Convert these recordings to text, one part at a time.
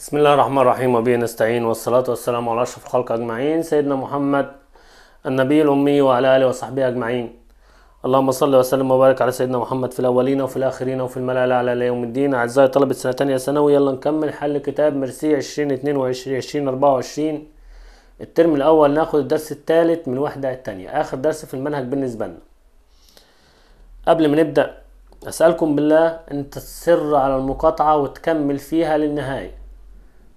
بسم الله الرحمن الرحيم وبه نستعين والصلاة والسلام على أشرف الخلق أجمعين سيدنا محمد النبي الأمي وعلى آله وصحبه أجمعين اللهم صل وسلم وبارك على سيدنا محمد في الأولين وفي الآخرين وفي الملأ على يوم الدين أعزائي طلبة سنة تانية ثانوي يلا نكمل حل كتاب ميرسي 2022 2024 الترم الأول ناخد الدرس الثالث من الوحدة التانية آخر درس في المنهج بالنسبة لنا قبل ما نبدأ أسألكم بالله أن تصر على المقاطعة وتكمل فيها للنهاية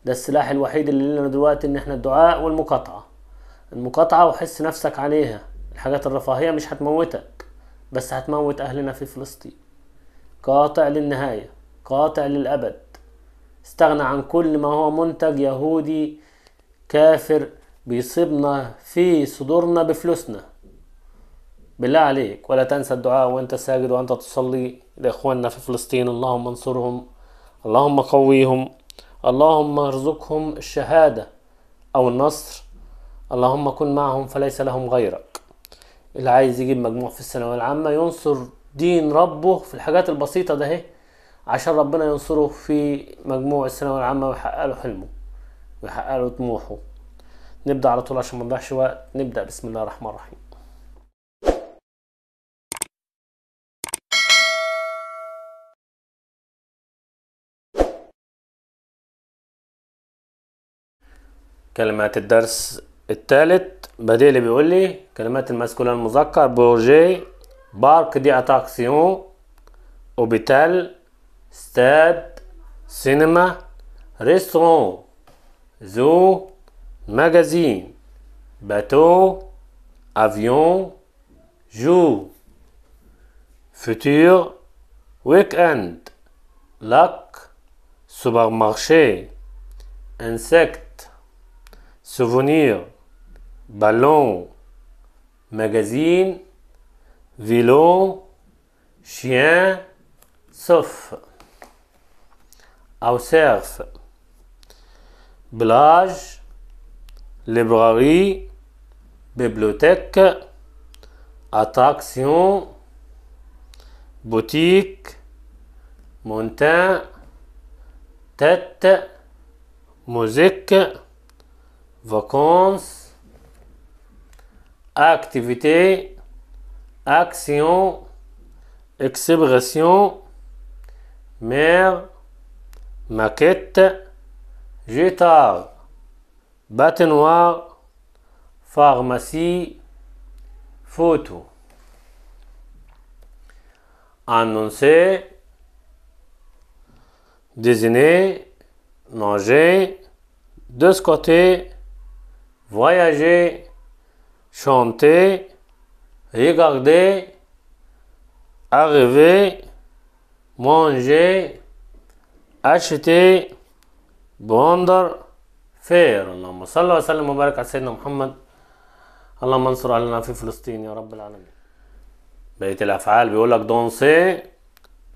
ده السلاح الوحيد اللي لنا دلوقتي ان احنا الدعاء والمقاطعة المقاطعة وحس نفسك عليها الحاجات الرفاهية مش هتموتك بس هتموت اهلنا في فلسطين قاطع للنهاية قاطع للأبد استغنى عن كل ما هو منتج يهودي كافر بيصيبنا في صدورنا بفلوسنا بالله عليك ولا تنسى الدعاء وانت ساجد وانت تصلي لاخواننا في فلسطين اللهم انصرهم اللهم قويهم اللهم ارزقهم الشهادة أو النصر اللهم كن معهم فليس لهم غيرك اللي عايز يجيب مجموع في الثانوية العامة ينصر دين ربه في الحاجات البسيطة ده عشان ربنا ينصره في مجموع الثانوية العامة ويحقق له حلمه ويحقق له طموحه نبدأ على طول عشان ما نضيعش وقت نبدأ بسم الله الرحمن الرحيم كلمات الدرس الثالث بديلي بيقول لي كلمات المسكولة المذكر بروجي بارك دي اتاكسيون اوبيتال ستاد سينما ريستورون زو ماجازين باتو افيون جو ويك اند لاك سوبر مارشي انسكت souvenirs, ballons, magazines, vélo, chiens, sauf, surf, blage, librairie, bibliothèque, attraction, boutique, montagne, tête, musique, vacances, activité, action, expression, mer, maquette, guitare, noir pharmacie, photo. Annoncer, désigner, manger, de ce côté, voyager, chanter, regarder, arriver, manger, acheter, vendre, faire. اللهم صل وسلم وبارك على سيدنا محمد اللهم انصر علينا danser,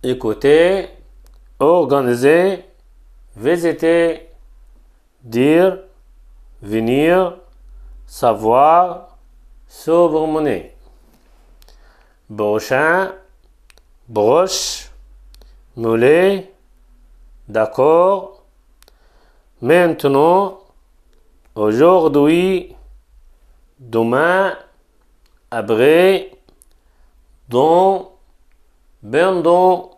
écouter, organiser, visiter, dire, venir, savoir, sauver monnaie Brochin, broche, moulé, d'accord. Maintenant, aujourd'hui, demain, après, dans, bendon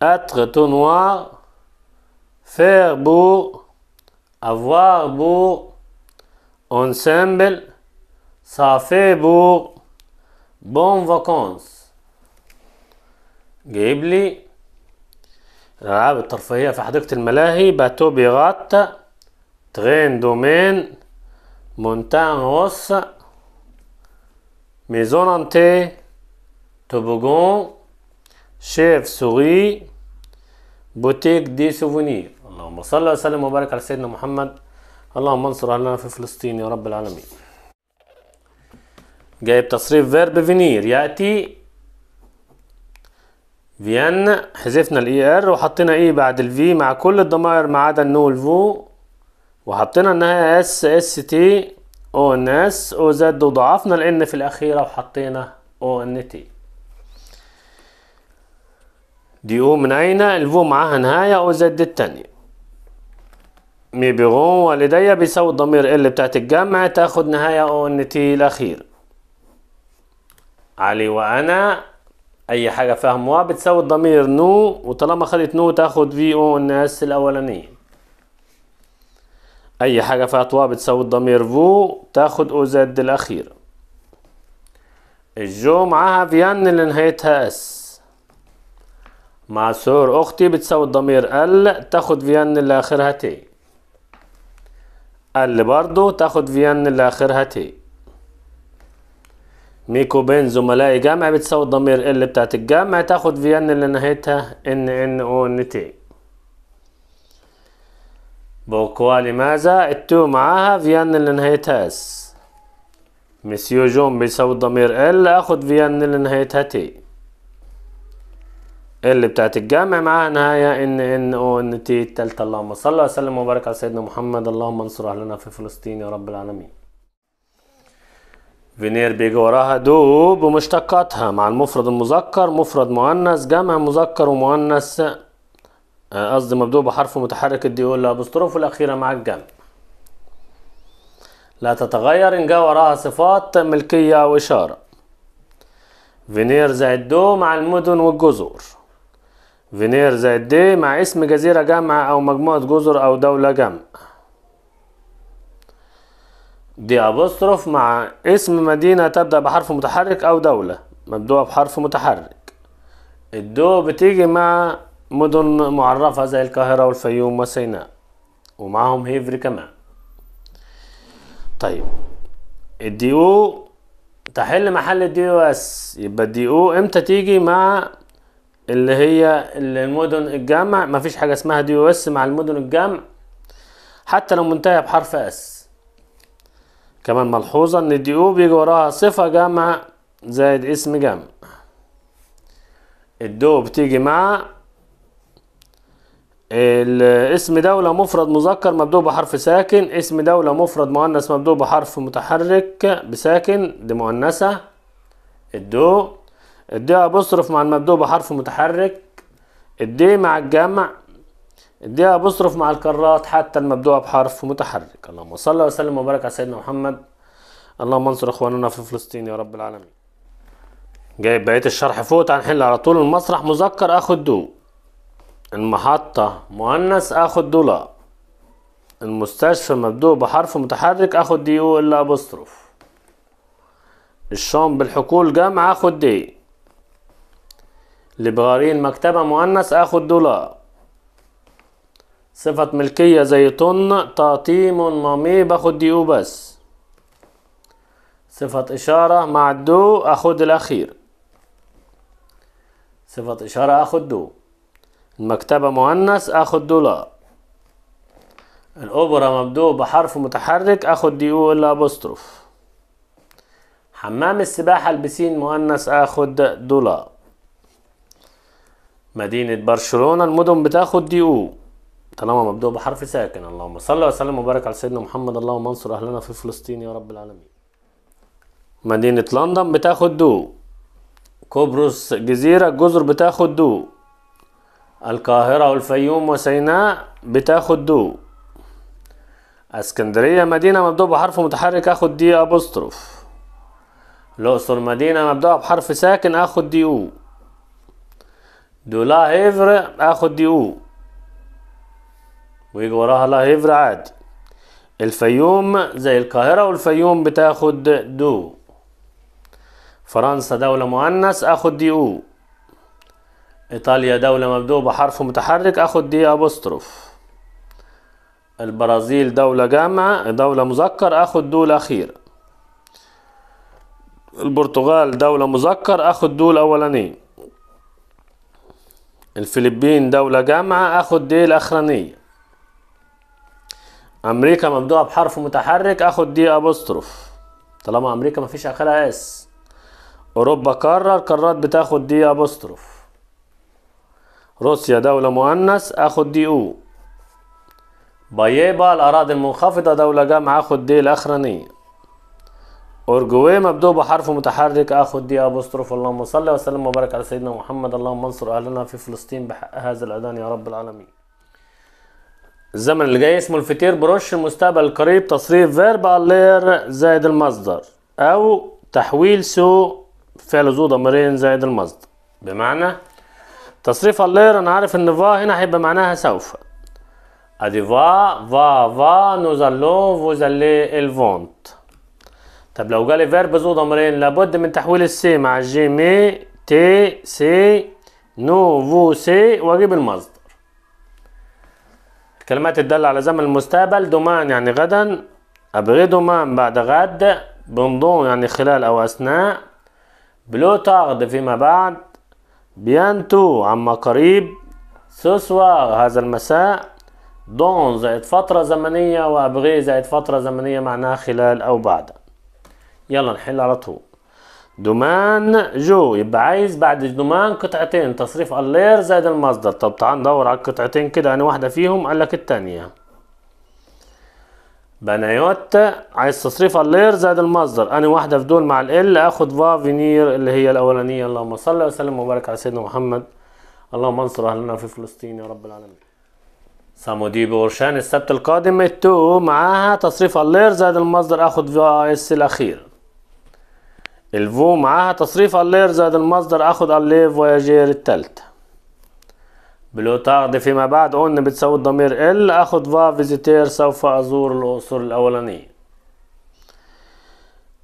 être tout noir, faire beau avoir beau Ensemble, صافي بوغ بون فاكونس vacances. جايب لي الألعاب الترفيهية في حديقة الملاهي باتو بيغات ترين دومين مونتان روس ميزون انتي توبوغون شيف سوري بوتيك دي سوفونير اللهم صل وسلم وبارك على سيدنا محمد اللهم انصر علينا في فلسطين يا رب العالمين جايب تصريف فيرب فينير يأتي فيان حذفنا الاي ار er وحطينا اي e بعد الفي مع كل الضمائر ما عدا النو والفو وحطينا انها اس اس تي او ان اس او زد وضعفنا الان في الاخيرة وحطينا او ان تي دي او من اين الفو معاها نهاية او زد التانية مي ميبيغون والدي بيساوي الضمير ال بتاعت الجمع تاخد نهاية او ان تي الأخير علي وأنا أي حاجة فيها موا بتساوي الضمير نو وطالما خدت نو تاخد في او ان اس الأولانية أي حاجة فيها طوا بتساوي الضمير فو تاخد او زد الأخير الجو معاها فيان اللي نهايتها اس مع سور أختي بتساوي الضمير ال تاخد فيان اللي آخرها تي اللي برضو تاخد في ان اللي اخرها تي ميكو بين زملاء جمع بتساوي الضمير ال بتاعت الجمع تاخد في ان اللي نهايتها ان ان او ان تي بوكوا لماذا التو معاها في ان اللي نهايتها اس مسيو جون بيساوي الضمير ال اخد في ان اللي نهايتها تي اللي بتاعت الجمع معاها نهاية ان ان او ان تي التالتة اللهم صل وسلم وبارك على سيدنا محمد اللهم انصر اهلنا في فلسطين يا رب العالمين فينير بيجي وراها دوب ومشتقاتها مع المفرد المذكر مفرد مؤنث جمع مذكر ومؤنث آه، قصدي مبدوء بحرف متحرك الدي او الأبوستروف الأخيرة مع الجمع لا تتغير إن جاء وراها صفات ملكية أو إشارة فينير زائد دو مع المدن والجزر فينير زائد دي مع اسم جزيرة جامعة أو مجموعة جزر أو دولة جامعة دي أبوستروف مع اسم مدينة تبدأ بحرف متحرك أو دولة مبدوعة بحرف متحرك الدو بتيجي مع مدن معرفة زي القاهرة والفيوم وسيناء ومعهم هيفري كمان طيب الدي او تحل محل الدي او اس يبقى الدي او امتى تيجي مع اللي هي المدن الجمع مفيش حاجة اسمها دي اس مع المدن الجمع حتى لو منتهية بحرف اس كمان ملحوظة ان دي او بيجي وراها صفة جمع زائد اسم جمع الدو بتيجي مع اسم دولة مفرد مذكر مبدوء بحرف ساكن اسم دولة مفرد مؤنث مبدوء بحرف متحرك بساكن دي مؤنثة الدو الدي أبصرف مع المبدوء بحرف متحرك الدي مع الجمع الدي أبصرف مع الكرات حتى المبدوء بحرف متحرك اللهم صل وسلم وبارك على سيدنا محمد اللهم انصر اخواننا في فلسطين يا رب العالمين جايب بقية الشرح فوق تعال نحل على طول المسرح مذكر اخد دو المحطة مؤنث اخد دولا المستشفى مبدوء بحرف متحرك اخد دي او الا ابوستروف الشام بالحقول جمع اخد دي لبغاري المكتبة مؤنث آخد دولار صفة ملكية زي طن تعطيم مامي باخد ديو بس صفة إشارة مع الدو أخد الأخير صفة إشارة أخد دو المكتبة مؤنث أخد دولار الأوبرا مبدوء بحرف متحرك أخد ديو إلا بوستروف حمام السباحة البسين مؤنث أخد دولار مدينة برشلونة المدن بتاخد دي او طالما مبدوء بحرف ساكن اللهم صل وسلم وبارك على سيدنا محمد اللهم انصر اهلنا في فلسطين يا رب العالمين مدينة لندن بتاخد دو قبرص جزيرة الجزر بتاخد دو القاهرة والفيوم وسيناء بتاخد دو اسكندرية مدينة مبدوء بحرف متحرك اخد دي ابوستروف الأقصر مدينة مبدوء بحرف ساكن اخد دي او دو لا هيفر اخد دي او ويجي وراها لا هيفر عادي الفيوم زي القاهرة والفيوم بتاخد دو فرنسا دولة مؤنث اخد دي او ايطاليا دولة مبدوء بحرف متحرك اخد دي ابوستروف البرازيل دولة جامعة دولة مذكر اخد دو الاخير البرتغال دولة مذكر اخد دو الاولانيه الفلبين دولة جامعة اخد دي الاخرانية امريكا مبدوعة بحرف متحرك اخد دي ابوستروف طالما امريكا مفيش اخرها اس اوروبا قارة القارات بتاخد دي ابوستروف روسيا دولة مؤنث اخد دي او بايبا الاراضي المنخفضة دولة جامعة اخد دي الاخرانية أرجويه مبدوء بحرف متحرك اخد دي ابوستروف اللهم صل وسلم وبارك على سيدنا محمد اللهم انصر اهلنا في فلسطين بحق هذا الاذان يا رب العالمين الزمن اللي جاي اسمه الفتير بروش المستقبل القريب تصريف فيربال لير زائد المصدر او تحويل سو فعل ذو ضميرين زائد المصدر بمعنى تصريف اللير انا عارف ان فا هنا هيبقى معناها سوف ادي فا فا فا نوزالو فوزالي الفونت طب لو جالي فيرب ذو ضمرين لابد من تحويل السي مع الجي مي تي سي نو فو سي واجيب المصدر الكلمات تدل على زمن المستقبل دومان يعني غدا ابغي دومان بعد غد بندون يعني خلال او اثناء بلو تاغد فيما بعد بيانتو عما قريب سوسوار هذا المساء دون زائد فترة زمنية وأبغي زائد فترة زمنية معناها خلال أو بعد يلا نحل على طول دومان جو يبقى عايز بعد دومان قطعتين تصريف اللير زائد المصدر طب تعال ندور على القطعتين كده انا واحده فيهم قال لك الثانيه بنايوت عايز تصريف اللير زائد المصدر انا واحده في دول مع ال اخد فا فينير اللي هي الاولانيه اللهم صل وسلم وبارك على سيدنا محمد اللهم انصر اهلنا في فلسطين يا رب العالمين صمودي بورشان السبت القادم التو معاها تصريف اللير زائد المصدر اخد فا اس الاخير الفو معاها تصريف اللير زائد المصدر اخد الليف فواياجير التالتة بلو تاخد فيما بعد اون بتساوي الضمير ال اخد فا فيزيتير سوف ازور الاقصر الاولانية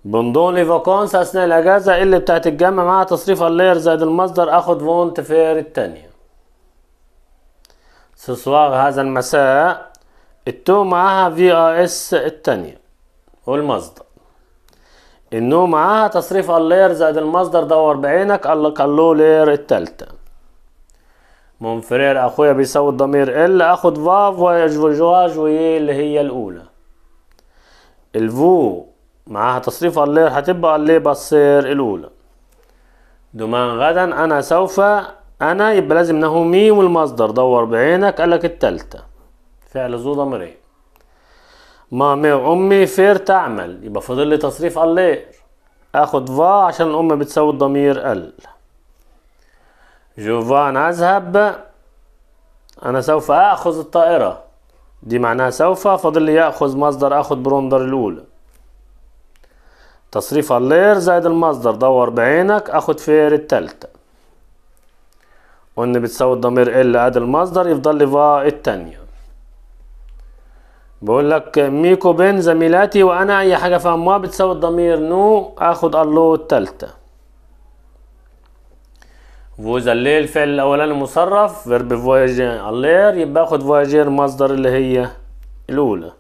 بندون لي فاكونس اثناء الاجازة ال بتاعت الجامعة معاها تصريف اللير زائد المصدر اخد فونت فير التانية سوسواغ هذا المساء التو معاها في اس التانية والمصدر انه معاها تصريف اللير زائد المصدر دور بعينك قال له لير التالتة مونفرير اخويا بيساوي الضمير ال اخد فاف ويجوجواج وي اللي هي الاولى الفو معاها تصريف اللير هتبقى اللي بصير الاولى دومان غدا انا سوف انا يبقى لازم نهو ميم والمصدر دور بعينك قالك التالتة فعل ذو ضميرين مامي وامي فير تعمل يبقى فاضل لي تصريف اللير اخد فا عشان الام بتساوي الضمير ال جوفان اذهب انا سوف اخذ الطائرة دي معناها سوف فاضل لي ياخذ مصدر اخذ بروندر الاولى تصريف اللير زائد المصدر دور بعينك اخد فير التالتة وان بتساوي الضمير ال اد المصدر يفضل لي فا التانية بقول لك ميكو بين زميلاتي وانا اي حاجه فهموها بتساوي الضمير نو اخد الله التالتة فوز الليل الفعل الاولاني مصرف فيرب فواجير اللير يبقى اخد فواجير مصدر اللي هي الاولى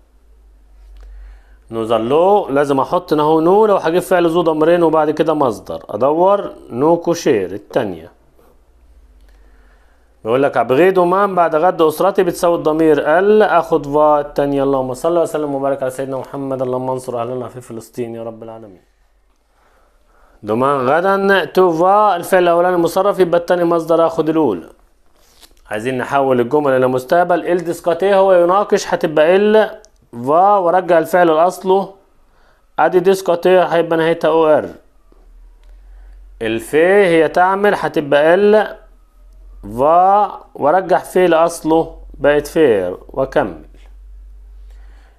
نوزلو لازم احط نهو نو لو هجيب فعل ذو ضمرين وبعد كده مصدر ادور نو كوشير التانية بيقول لك عبغيد ومام بعد غد اسرتي بتساوي الضمير ال اخد فا الثانيه اللهم صل وسلم وبارك على سيدنا محمد اللهم انصر اهلنا في فلسطين يا رب العالمين دومان غدا تو فا الفعل الاولاني مصرف يبقى الثاني مصدر اخد الاولى عايزين نحول الجمل الى مستقبل ال ديسكاتي هو يناقش هتبقى ال فا ورجع الفعل لاصله ادي ديسكاتي هيبقى نهايتها او ار الفي هي تعمل هتبقى ال فا ورجح في لأصله بقت فير وأكمل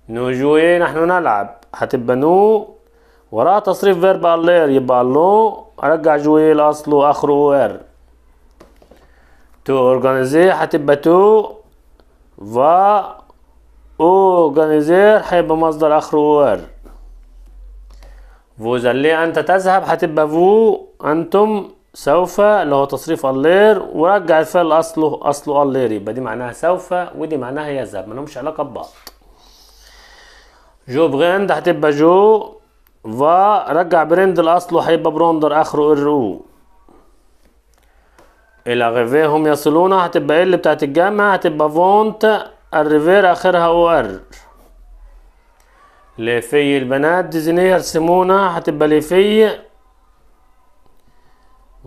إيه نحن نلعب هتبقى نو وراء تصريف فيرب اللير يبقى اللو أرجع جوي إيه لأصله آخره وير تو أورجانيزي هتبقى تو فا أورجانيزير هيبقى مصدر آخره er. وير ليه أنت تذهب هتبقى فو أنتم سوف اللي هو تصريف اللير ورجع الفعل اصله اصله اللير يبقى دي معناها سوف ودي معناها يذهب لهمش علاقه ببعض جو بريند هتبقى جو فا رجع بريند لاصله هيبقى بروندر اخره ار او الى هم يصلون هتبقى ال بتاعت الجامعة هتبقى فونت الريفير اخرها او ار ليفي البنات ديزني يرسمونا هتبقى ليفي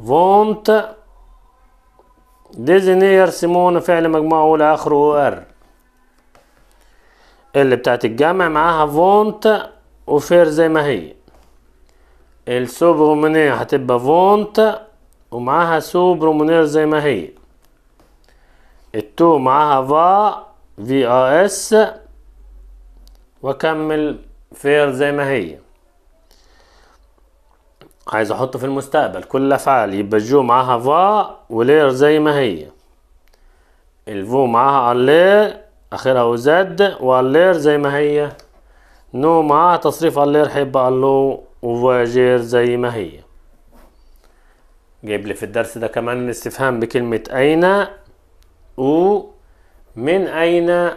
فونت ديزني يرسمون فعل مجموعة أولى آخره ار اللي بتاعت الجمع معاها فونت وفير زي ما هي السوبرومونير هتبقى فونت ومعاها سوبرومونير زي ما هي التو معاها فا في اس وكمل فير زي ما هي عايز احط في المستقبل كل الافعال يبقى جو معاها فا ولير زي ما هي الفو معاها الير اخرها وزد واللير زي ما هي نو معاها تصريف اللير حب اللو وفاجير زي ما هي جايب لي في الدرس ده كمان الاستفهام بكلمة أين أو من أين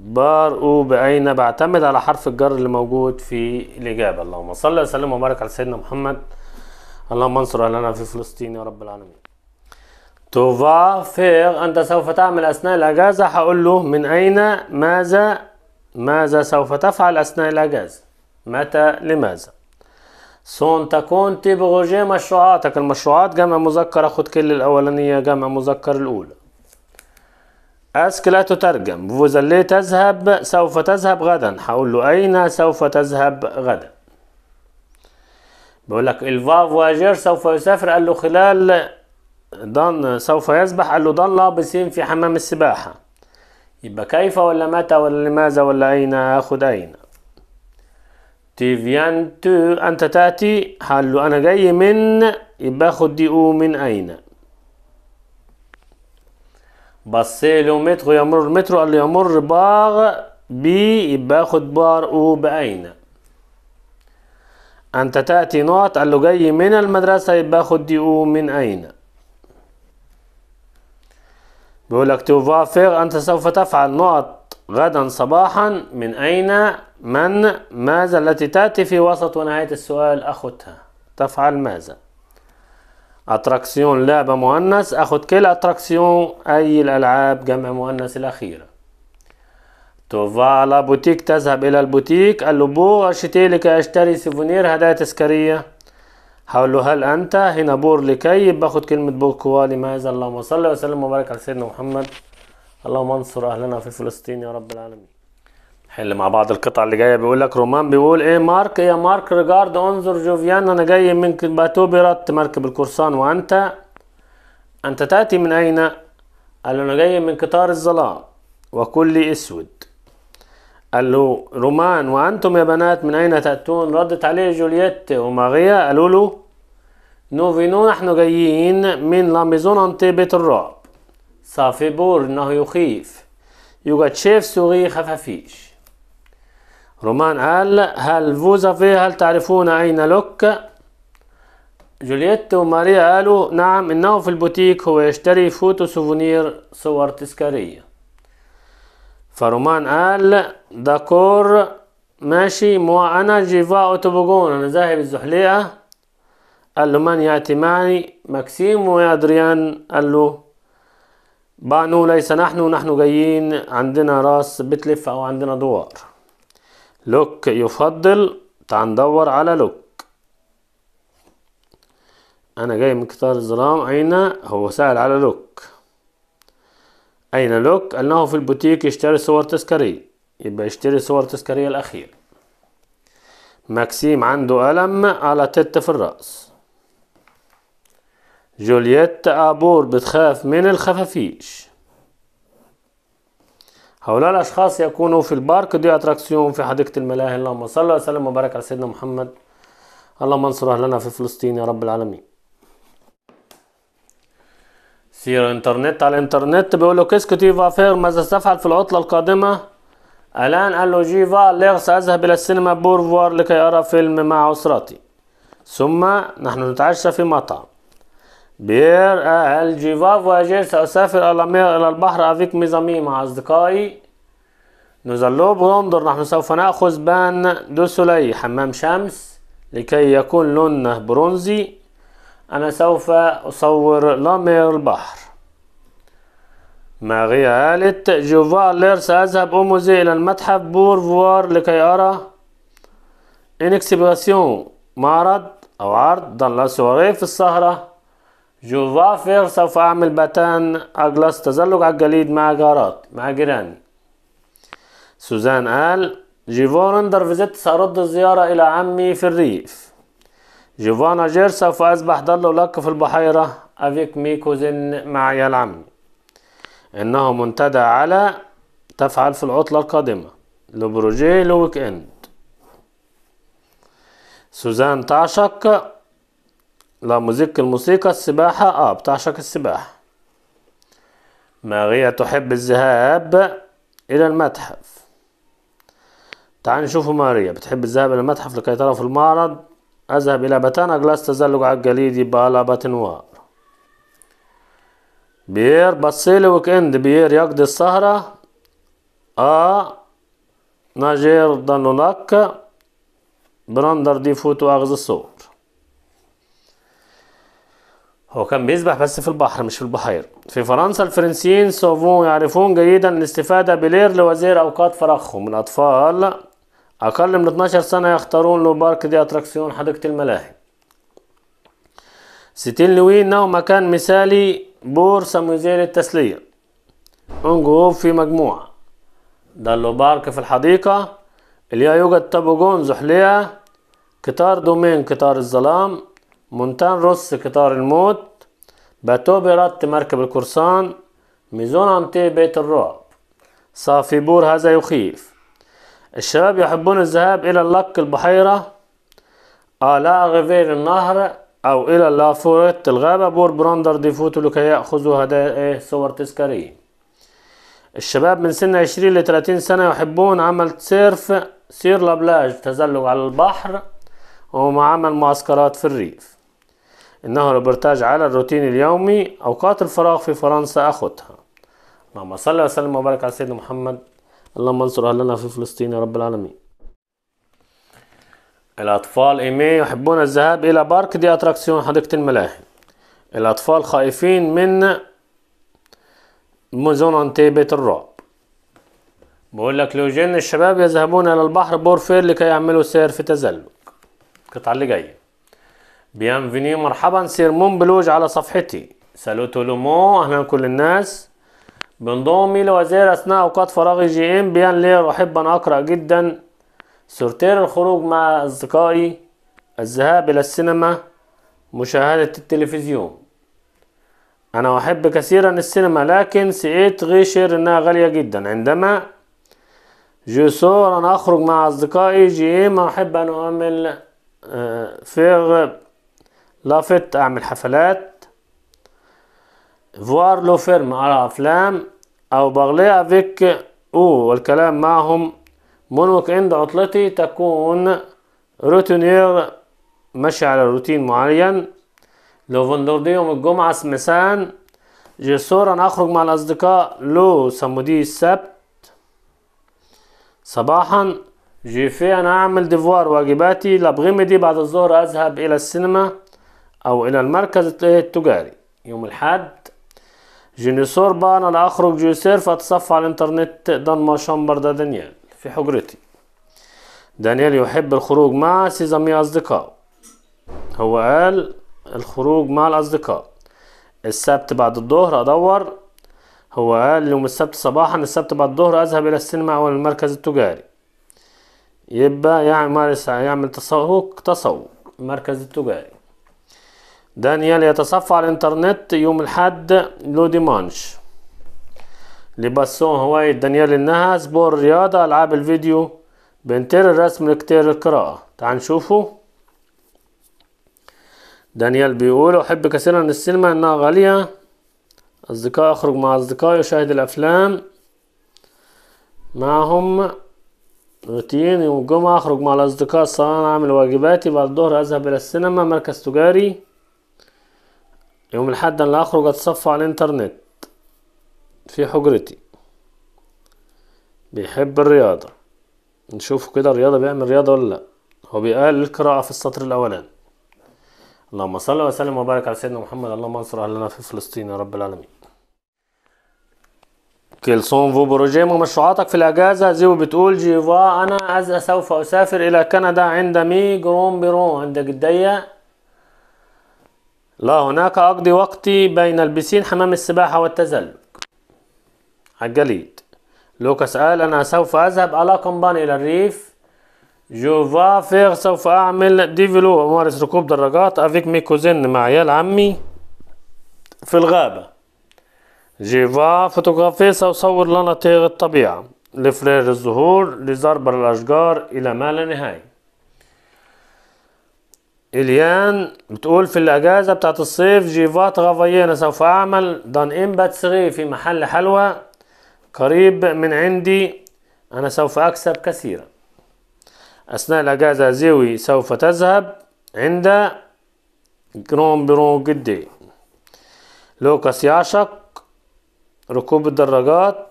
بار او بأين بعتمد على حرف الجر اللي موجود في الإجابة اللهم صل وسلم وبارك على سيدنا محمد اللهم انصر لنا في فلسطين يا رب العالمين توفا فيغ أنت سوف تعمل أثناء الأجازة هقول له من أين ماذا ماذا سوف تفعل أثناء الأجازة متى لماذا سون تكون تبغجي مشروعاتك المشروعات جمع مذكر أخد كل الأولانية جمع مذكر الأولى أسك لا تترجم فوزلي تذهب سوف تذهب غدا هقول له أين سوف تذهب غدا بقول لك الفا فواجير سوف يسافر قال له خلال دان سوف يسبح قال له دان لابسين في حمام السباحة يبقى كيف ولا متى ولا لماذا ولا أين أخذ أين تيفيان تو أنت تأتي قال له أنا جاي من يبقى أخد دي أو من أين بصيله مترو يمر مترو قال له يمر باغ بي يبقى أخد بار أو بأين أنت تأتي نقط قال له جاي من المدرسة يبقى خد دي أو من أين بيقول لك توفافر أنت سوف تفعل نقط غدا صباحا من أين من ماذا التي تأتي في وسط ونهاية السؤال أخذها تفعل ماذا أتراكسيون لعبة مؤنث أخذ كل أتراكسيون أي الألعاب جمع مؤنث الأخيرة توفى على بوتيك تذهب إلى البوتيك قال له بو أشتري لك أشتري سيفونير هدايا تذكارية حاول له هل أنت هنا بور لكي باخد كلمة بور كوالي ماذا اللهم صل وسلم وبارك على سيدنا محمد اللهم انصر أهلنا في فلسطين يا رب العالمين حل مع بعض القطع اللي جايه بيقول لك رومان بيقول ايه مارك يا مارك ريجارد انظر جوفيان انا جاي من بيرات مركب القرصان وانت انت تاتي من اين قال له انا جاي من قطار الظلام وكلي اسود قال له رومان وأنتم يا بنات من أين تأتون ردت عليه جولييت وماريا قالوا له نوفينو نحن جايين من لاميزون أنتي بيت الرعب صافي بور إنه يخيف يوجد شيف سوري خفافيش رومان قال هل فوزافي هل تعرفون أين لوك جولييت وماريا قالوا نعم إنه في البوتيك هو يشتري فوتو سوفونير صور تذكارية فرومان قال داكور ماشي مو أنا جيفا أوتوبوغون أنا ذاهب الزحليقة قال له من يأتي معي ماكسيم ويا أدريان قال له بانو ليس نحن نحن جايين عندنا راس بتلف أو عندنا دوار لوك يفضل تعال ندور على لوك أنا جاي من قطار الظلام عينا هو سأل على لوك أين لوك؟ أنه في البوتيك يشتري صور تذكارية يبقى يشتري صور تذكارية الأخير ماكسيم عنده ألم على تت في الرأس جولييت أبور بتخاف من الخفافيش هؤلاء الأشخاص يكونوا في البارك دي أتراكسيون في حديقة الملاهي اللهم صل وسلم وبارك على سيدنا محمد اللهم انصر أهلنا في فلسطين يا رب العالمين سير انترنت على الانترنت بيقول له كيسك تيفا فير ماذا ستفعل في العطلة القادمة الآن قال له جيفا فالير سأذهب إلى السينما بورفوار لكي أرى فيلم مع أسرتي ثم نحن نتعشى في مطعم بير قال جيفا فواجير سأسافر إلى البحر أفيك ميزامي مع أصدقائي نزلو انظر نحن سوف نأخذ بان دو سولي حمام شمس لكي يكون لونه برونزي أنا سوف أصور لامير البحر ماغي قالت جوفالير سأذهب أموزي إلى المتحف بورفوار لكي أرى إنكسيباسيون معرض أو عرض دان سوري في السهرة جوفافير سوف أعمل بتان أجلس تزلج على الجليد مع جارات مع جيراني سوزان قال اندر فيزيت سأرد الزيارة إلى عمي في الريف جيفانا جيرسا أسبح ضل لك في البحيرة أفيك ميكوزن مع يلعم إنه منتدى على تفعل في العطلة القادمة لبروجي لويك إند سوزان تعشق لا موزيك الموسيقى السباحة آه بتعشق السباحة ماغية تحب الذهاب إلى المتحف تعال نشوفوا ماريا بتحب الذهاب إلى المتحف لكي ترى في المعرض أذهب إلى بتانا جلاس تزلج على الجليد بالا بتنوار بير بصيلي ويك اند بير يقضي السهرة آه ناجير دانولاك براندر دي فوتو أغز الصور هو كان بيسبح بس في البحر مش في البحيرة في فرنسا الفرنسيين سوفون يعرفون جيدا الاستفادة بلير لوزير أوقات فراخهم الأطفال أقل من 12 سنة يختارون له بارك دي أتراكسيون حديقة الملاهي ستين لوين نو مكان مثالي بور مزيل للتسلية انجوب في مجموعة ده له بارك في الحديقة اللي يوجد تابوجون زحلية قطار دومين قطار الظلام مونتان روس قطار الموت باتو بيرات مركب القرصان ميزون أنتي بيت الرعب صافي بور هذا يخيف الشباب يحبون الذهاب إلى اللق البحيرة آلاء غفير النهر أو إلى لافورت الغابة بور براندر ديفوتو لكي يأخذوا هدايا إيه، صور تذكارية الشباب من سن عشرين لتلاتين سنة يحبون عمل سيرف سير لابلاج تزلج على البحر ومع عمل معسكرات في الريف إنه روبرتاج على الروتين اليومي أوقات الفراغ في فرنسا أخذها اللهم صل وسلم وبارك على سيدنا محمد اللهم انصر أهلنا في فلسطين يا رب العالمين الأطفال إيمي يحبون الذهاب إلى بارك دي أتراكسيون حديقة الملاهي الأطفال خائفين من مزون بيت الرعب بقول لك لو جن الشباب يذهبون إلى البحر بورفير لكي يعملوا سير في تزلج القطعة اللي جاية فيني مرحبا سير مون بلوج على صفحتي سالوتو لومو أهلا كل الناس الى وزير أثناء أوقات فراغي جي إم بيان لير أحب أن أقرأ جدا سورتير الخروج مع أصدقائي الذهاب إلى السينما مشاهدة التلفزيون أنا أحب كثيرا السينما لكن سئت غيشر أنها غالية جدا عندما جسور أنا أخرج مع أصدقائي جي إم أحب أن أعمل آه، فيغ لافت أعمل حفلات voir له فيلم على أفلام أو بغلي افيك أو والكلام معهم منوك عند عطلتي تكون روتينير ماشي على روتين معين لو فندردي يوم الجمعة سمسان جسور أنا أخرج مع الأصدقاء لو سمودي السبت صباحا جيفي أنا أعمل ديفوار واجباتي لابغمدي بعد الظهر أذهب إلى السينما أو إلى المركز التجاري يوم الحد جينيسور بان انا اخرج يوسيرف اتصفى على الانترنت ما شامبر ده دانيال في حجرتي دانيال يحب الخروج مع سيزامي اصدقاء هو قال الخروج مع الاصدقاء السبت بعد الظهر ادور هو قال يوم السبت صباحا السبت بعد الظهر اذهب الى السينما او المركز التجاري يبقى يعمل يعمل تسوق تسوق المركز التجاري دانيال يتصفى على الانترنت يوم الحد لو ديمانش لباسون هواية دانيال انها بور الرياضة ألعاب الفيديو بنتير الرسم لكتير القراءة تعال نشوفه دانيال بيقول أحب كثيرا السينما إنها غالية أصدقاء أخرج مع أصدقائي أشاهد الأفلام معهم روتين يوم الجمعة أخرج مع الأصدقاء الصلاة أعمل واجباتي بعد الظهر أذهب إلى السينما مركز تجاري يوم الحد أنا أخرج أتصفى على الإنترنت في حجرتي بيحب الرياضة نشوفه كده الرياضة بيعمل رياضة ولا لأ هو بيقال القراءة في السطر الأولاني اللهم صل وسلم وبارك على سيدنا محمد اللهم انصر أهلنا في فلسطين يا رب العالمين كيلسون فو بروجي مشروعاتك في الأجازة زيو بتقول جيفا أنا سوف أسافر إلى كندا عند مي جرون بيرون عند جدية لا هناك أقضي وقتي بين البسين حمام السباحة والتزلج على الجليد لوكاس قال أنا سوف أذهب على قمبان إلى الريف جو فافير سوف أعمل ديفلو أمارس ركوب دراجات أفيك مي كوزين مع عيال عمي في الغابة جي فا فوتوغرافي سأصور لنا تيغ الطبيعة لفلير الزهور لزربر الأشجار إلى ما لا نهاية اليان بتقول في الاجازه بتاعت الصيف جيفات غافيينا سوف اعمل دان امبات سري في محل حلوى قريب من عندي انا سوف اكسب كثيرا اثناء الاجازه زوي سوف تذهب عند جرون برون جدي لوكاس يعشق ركوب الدراجات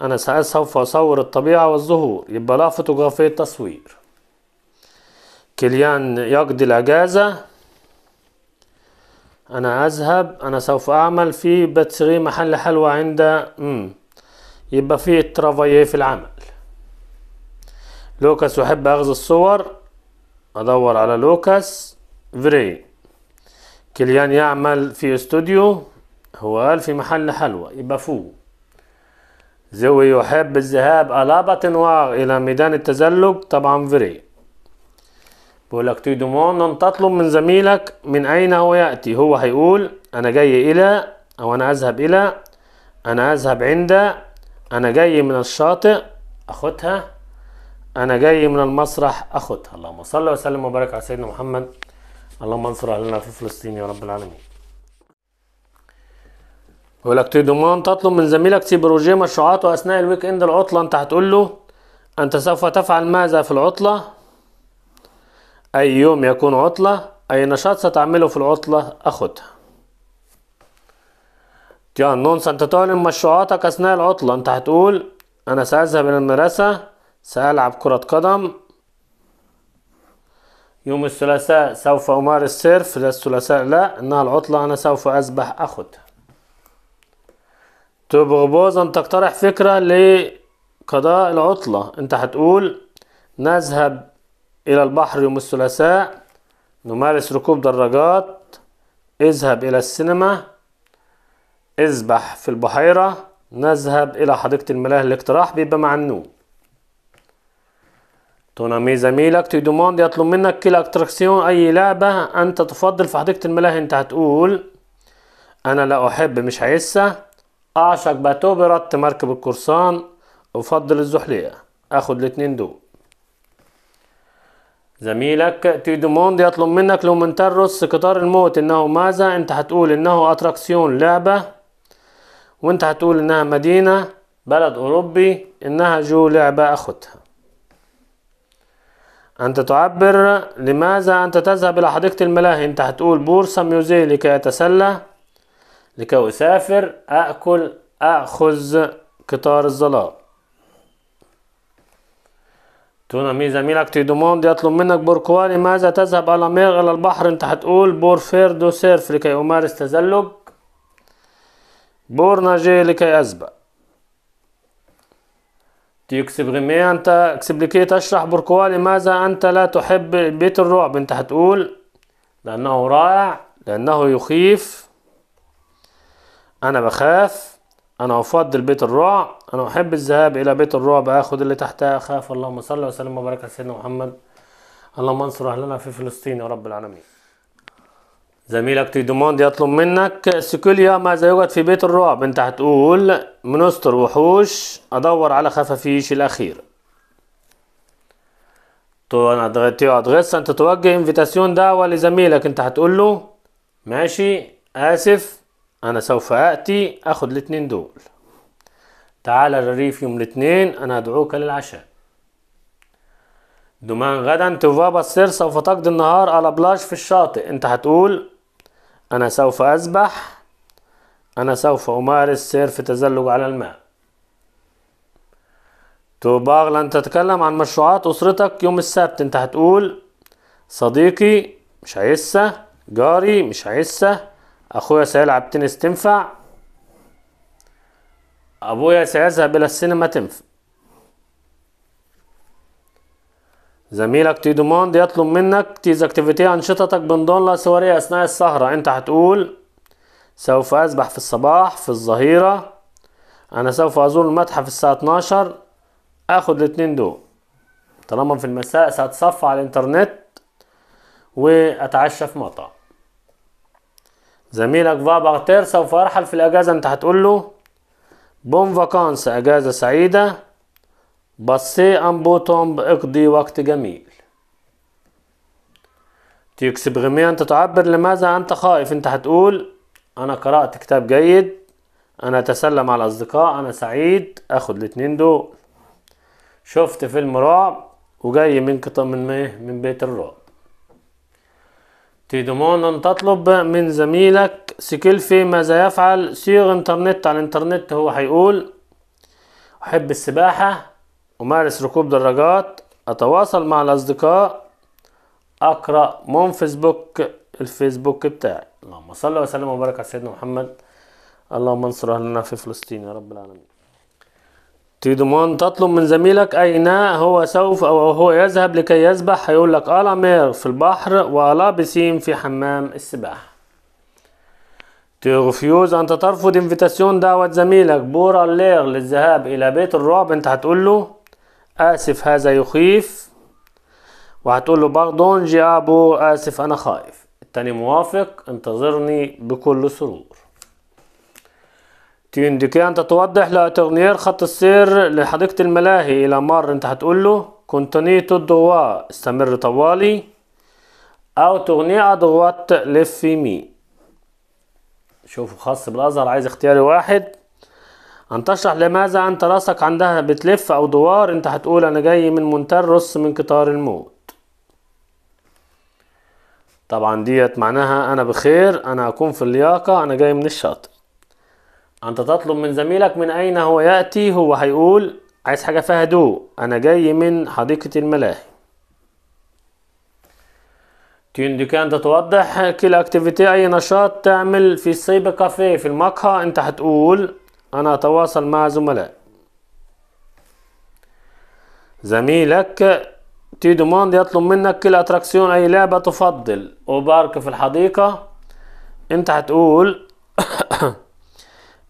انا سوف اصور الطبيعه والزهور يبقى لا فوتوغرافيه تصوير كليان يقضي الأجازة أنا أذهب أنا سوف أعمل في باتسري محل حلوى عند مم. يبقى في الترافاييه في العمل لوكاس يحب أخذ الصور أدور على لوكاس فري كليان يعمل في استوديو هو قال في محل حلوى يبقى فو زوي يحب الذهاب على إلى ميدان التزلج طبعا فري بيقول لك تو دومون تطلب من زميلك من أين هو يأتي هو هيقول أنا جاي إلى أو أنا أذهب إلى أنا أذهب عند أنا جاي من الشاطئ أخدها أنا جاي من المسرح أخدها اللهم صل وسلم وبارك على سيدنا محمد اللهم انصر أهلنا في فلسطين يا رب العالمين يقول لك تيدومان تطلب من زميلك تبروجيه مشروعاته أثناء الويك إند العطلة أنت هتقول له أنت سوف تفعل ماذا في العطلة أي يوم يكون عطلة أي نشاط ستعمله في العطلة أخدها تيان أنت تعلن مشروعاتك أثناء العطلة أنت هتقول أنا سأذهب إلى المدرسة سألعب كرة قدم يوم الثلاثاء سوف أمارس سيرف ده الثلاثاء لا إنها العطلة أنا سوف أسبح أخد تبغبوز أن تقترح فكرة لقضاء العطلة أنت هتقول نذهب إلى البحر يوم الثلاثاء نمارس ركوب دراجات اذهب إلى السينما اذبح في البحيرة نذهب إلى حديقة الملاهي الاقتراح بيبقى مع النوم تنامي زميلك تي دوموند يطلب منك كلا اكتراكسيون أي لعبة أنت تفضل في حديقة الملاهي أنت هتقول أنا لا أحب مش هيسة أعشق باتو مركب القرصان أفضل الزحلية أخد الاتنين دول زميلك تي دوموند يطلب منك لو منترس قطار الموت انه ماذا انت هتقول انه اتراكسيون لعبة وانت هتقول انها مدينة بلد اوروبي انها جو لعبة اخدها أنت تعبر لماذا أنت تذهب إلى حديقة الملاهي أنت هتقول بورصة ميوزي لكي أتسلى لكي أسافر أأكل اخذ قطار الظلام تونة ميزة ميلك دي يطلب منك بوركواني لماذا تذهب على ميغ إلى البحر أنت هتقول فير دو سيرف لكي أمارس تزلج بور ناجي لكي أسبق تيكسبريمي أنت لكي تشرح بوركواني لماذا أنت لا تحب بيت الرعب أنت هتقول لأنه رائع لأنه يخيف أنا بخاف أنا أفضل بيت الرعب انا احب الذهاب الى بيت الرعب اخذ اللي تحتها اخاف اللهم صل وسلم وبارك على سيدنا محمد اللهم انصر اهلنا في فلسطين يا رب العالمين زميلك تيدوموند يطلب منك سيكوليا ماذا يوجد في بيت الرعب انت هتقول منستر وحوش ادور على خفافيش الاخير تو ادريس انت توجه انفيتاسيون دعوة لزميلك انت هتقول له ماشي اسف انا سوف اتي اخد الاتنين دول تعال الريف يوم الاثنين أنا أدعوك للعشاء دومان غدا تفابا السير سوف تقضي النهار على بلاش في الشاطئ أنت هتقول أنا سوف أسبح أنا سوف أمارس سير في تزلج على الماء توباغ لن تتكلم عن مشروعات أسرتك يوم السبت أنت هتقول صديقي مش هيسه جاري مش هيسه أخويا سيلعب تنس تنفع أبويا سيذهب إلى السينما تنفع زميلك تي دوموند يطلب منك تيز اكتيفيتي أنشطتك بنضون لها أثناء السهرة أنت هتقول سوف أسبح في الصباح في الظهيرة أنا سوف أزور المتحف الساعة 12 آخد الاتنين دول طالما في المساء سأتصفى على الإنترنت وأتعشى في مطعم زميلك فابغتير سوف ارحل في الأجازة أنت هتقول له بون فاكانس أجازة سعيدة بصي أم بوتوم اقضي وقت جميل غمية انت تعبر لماذا أنت خائف أنت هتقول أنا قرأت كتاب جيد أنا اتسلم على الأصدقاء أنا سعيد أخد الاتنين دول شفت فيلم رعب وجاي من قطم من من بيت الرعب تيدمون أن تطلب من زميلك سكيلفي ماذا يفعل سيغ انترنت على الانترنت هو هيقول أحب السباحة أمارس ركوب دراجات أتواصل مع الأصدقاء أقرأ من فيسبوك الفيسبوك بتاعي اللهم صل وسلم وبارك على سيدنا محمد اللهم انصر أهلنا في فلسطين يا رب العالمين تيدمون تطلب من زميلك أين هو سوف أو هو يذهب لكي يسبح هيقول لك آه، ألا مير في البحر وألا بسين في حمام السباحة تيغفيوز أنت ترفض انفيتاسيون دعوة زميلك بورا لير للذهاب إلى بيت الرعب أنت هتقول له آسف هذا يخيف وهتقول له باردون جي أبو آسف أنا خايف التاني موافق انتظرني بكل سرور تين ديكان تتوضح لاترنيير خط السير لحديقة الملاهي إلى مار أنت هتقول له كونتونيتو الضواء استمر طوالي أو تغنية أدوات لف يمين شوفوا خاص بالأزهر عايز اختياري واحد أن تشرح لماذا أنت راسك عندها بتلف أو دوار أنت هتقول أنا جاي من منترس من قطار الموت طبعا ديت معناها أنا بخير أنا أكون في اللياقة أنا جاي من الشاطئ انت تطلب من زميلك من اين هو ياتي هو هيقول عايز حاجه فيها هدوء انا جاي من حديقه الملاهي تينديك انت توضح كل اكتيفيتي اي نشاط تعمل في سيب كافيه في المقهى انت هتقول انا اتواصل مع زملاء زميلك تي دوموند يطلب منك كل اتراكسيون اي لعبه تفضل وبارك في الحديقه انت هتقول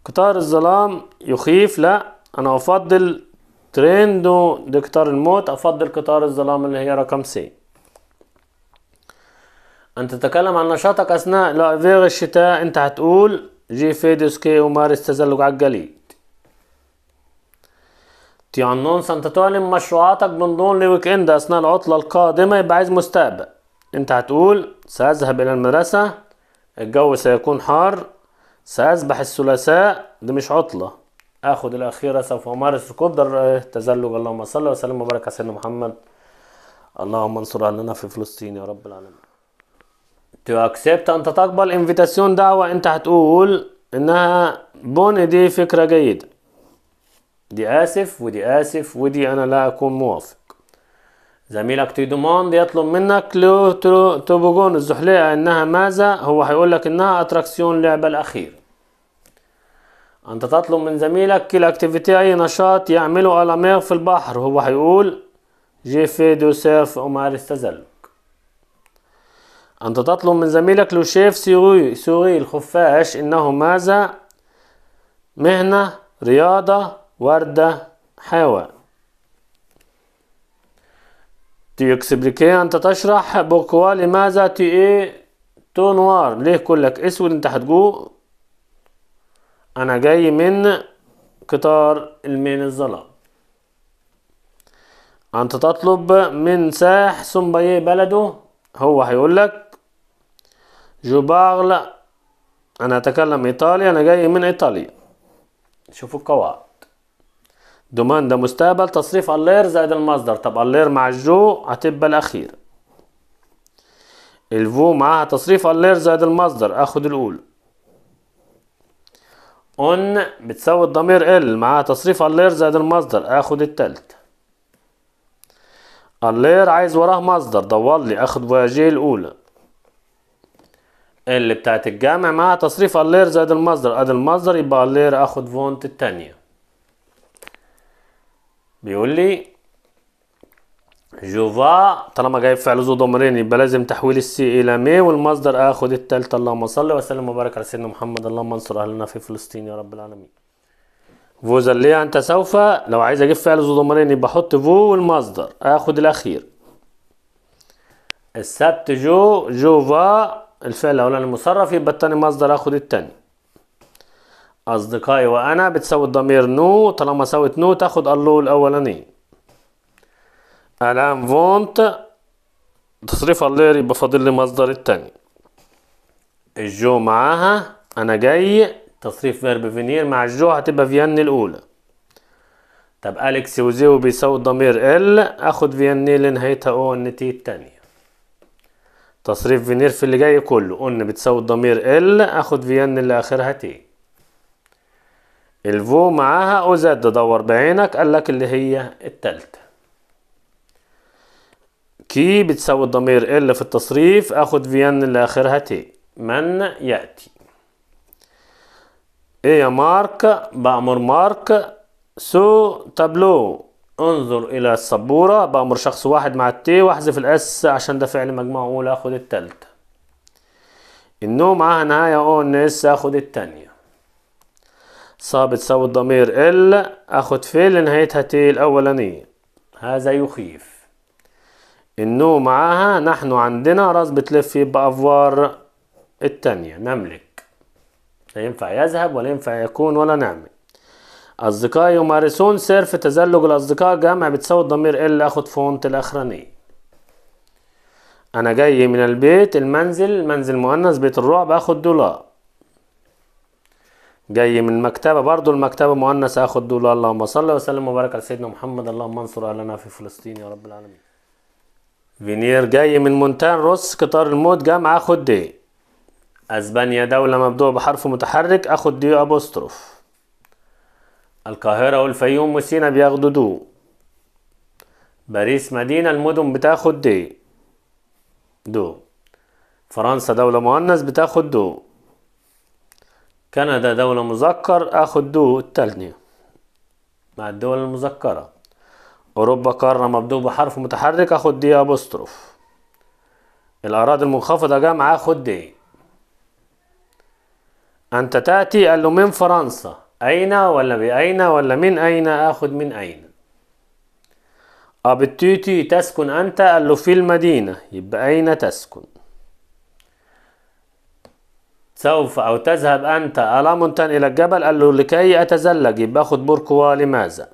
قطار الظلام يخيف لا انا افضل تريندو دكتور الموت افضل قطار الظلام اللي هي رقم سي أن تتكلم عن نشاطك أثناء لأفيغ الشتاء أنت هتقول جي فيدوس كي ومارس تزلج على الجليد تيانونس أنت تعلن مشروعاتك من دون لويك إند أثناء العطلة القادمة يبقى عايز مستقبل أنت هتقول سأذهب إلى المدرسة الجو سيكون حار سأسبح الثلاثاء دي مش عطلة آخد الأخيرة سوف أمارس ركوب در تزلج اللهم صل وسلم وبارك على سيدنا محمد اللهم انصر أهلنا في فلسطين يا رب العالمين تو اكسبت أنت تقبل انفيتاسيون دعوة أنت هتقول إنها بون دي فكرة جيدة دي آسف ودي آسف ودي أنا لا أكون موافق زميلك تيدوموند يطلب منك لو توبوجون الزحليقة انها ماذا هو هيقول لك انها اتراكسيون لعبة الاخير انت تطلب من زميلك كل اكتيفيتي اي نشاط يعمله الامير في البحر هو هيقول جي في دو سيرف امارس تزلج انت تطلب من زميلك لو شيف سوري سوري الخفاش انه ماذا مهنة رياضة وردة حيوان تيكسبليكي انت تشرح بوكوا لماذا تي ايه تو نوار ليه كلك اسود انت هتجو انا جاي من قطار المين الظلام انت تطلب من ساح سومبايي بلده هو هيقول لك جو بارل انا اتكلم ايطالي انا جاي من ايطاليا شوفوا القواعد دومان ده مستقبل تصريف اللير زائد المصدر طب اللير مع الجو هتبقى الأخير الفو معاها تصريف اللير زائد المصدر اخد الأولى اون بتساوي الضمير ال معاها تصريف اللير زائد المصدر اخد التالت اللير عايز وراه مصدر دور لي اخد فواجيه الأولى ال بتاعت الجامع معاها تصريف اللير زائد المصدر ادي المصدر يبقى اللير اخد فونت التانية بيقول لي جوفا طالما جايب فعل ذو ضميرين يبقى لازم تحويل السي الى مي والمصدر اخد الثالثه اللهم صل وسلم وبارك على سيدنا محمد اللهم انصر اهلنا في فلسطين يا رب العالمين فوزا ليه انت سوف لو عايز اجيب فعل ذو ضميرين يبقى احط فو والمصدر اخد الاخير السبت جو جوفا الفعل الاولاني مصرف يبقى الثاني مصدر اخد الثاني أصدقائي وأنا بتساوي الضمير نو طالما ساوت نو تاخد الله الأولاني الآن فونت تصريف اللير يبقى فاضل مصدر التاني الجو معاها أنا جاي تصريف فيرب فينير مع الجو هتبقى فيان الأولى طب أليكس وزيو بيساوي الضمير ال آخد فيان اللي نهايتها أو إن تي التانية تصريف فينير في اللي جاي كله قلنا بتساوي الضمير ال آخد فيان اللي آخرها تي الفو معاها او زد دور بعينك قال لك اللي هي التالتة كي بتساوي الضمير ال في التصريف اخد فين اللي اخرها تي من ياتي ايه يا مارك بأمر مارك سو تابلو انظر الى السبورة بأمر شخص واحد مع التي واحذف الاس عشان ده فعل مجموعة اولى اخد التالتة النو معاها نهاية او ان اخد التانية صابت صوت ضمير ال اخد في لنهايتها تي الأولانية هذا يخيف النو معاها نحن عندنا راس بتلف يبقى أفوار التانية نملك لا ينفع يذهب ولا ينفع يكون ولا نعمل اصدقاء يمارسون سيرف تزلج الأصدقاء جمع بتساوي ضمير ال أخد فونت الأخرانية أنا جاي من البيت المنزل منزل مؤنث بيت الرعب أخد دولار جاي من مكتبة برضو المكتبة مؤنث اخد دول اللهم صل وسلم وبارك على سيدنا محمد اللهم انصر اهلنا في فلسطين يا رب العالمين فينير جاي من مونتان روس قطار الموت جامعة اخد دي اسبانيا دولة مبدوء بحرف متحرك اخد دي ابوستروف القاهرة والفيوم وسينا بياخدوا دو باريس مدينة المدن بتاخد دي دو فرنسا دولة مؤنث بتاخد دو كندا دولة مذكر آخد دو التالتني مع الدول المذكرة أوروبا قارة مبدوء بحرف متحرك آخد دي أبوستروف الأراضي المنخفضة جامعة آخد دي أنت تأتي قال له من فرنسا أين ولا بأين ولا من أين آخد من أين أبتيتي تسكن أنت قال له في المدينة يبقى أين تسكن سوف أو تذهب أنت ألامنتن إلى الجبل قال له لكي أتزلج يبقى خد بوركوا لماذا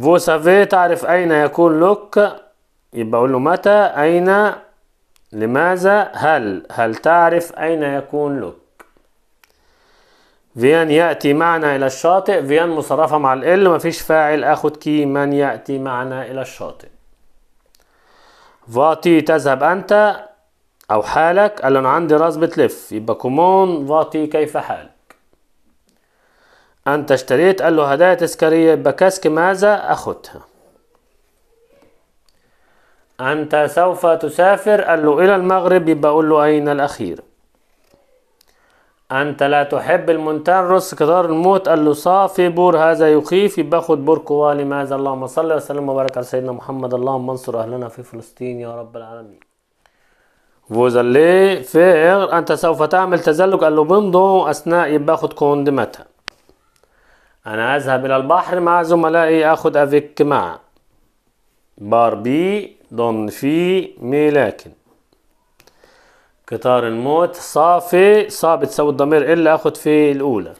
فو سافي تعرف أين يكون لوك يبقى أقول له متى أين لماذا هل هل تعرف أين يكون لوك فيان يأتي معنا إلى الشاطئ فيان مصرفة مع الإل مفيش فاعل أخد كي من يأتي معنا إلى الشاطئ فاتي تذهب أنت أو حالك قال أنا عندي راس بتلف يبقى كومون فاتي كيف حالك أنت اشتريت قال له هدايا تذكارية يبقى كاسك ماذا أخذها أنت سوف تسافر قال له إلى المغرب يبقى أقول له أين الأخير أنت لا تحب المونتان روس كدار الموت قال له صافي بور هذا يخيف يبقى خد بور كوالي ماذا اللهم صل وسلم وبارك على سيدنا محمد اللهم انصر أهلنا في فلسطين يا رب العالمين Vous allez faire أنت سوف تعمل تزلج اللوبندو أثناء يبقى أخد كوندماتها أنا أذهب إلى البحر مع زملائي أخد أفيك مع باربي دون في مي لكن قطار الموت صافي صا تسوي الضمير إلا أخد في الأولى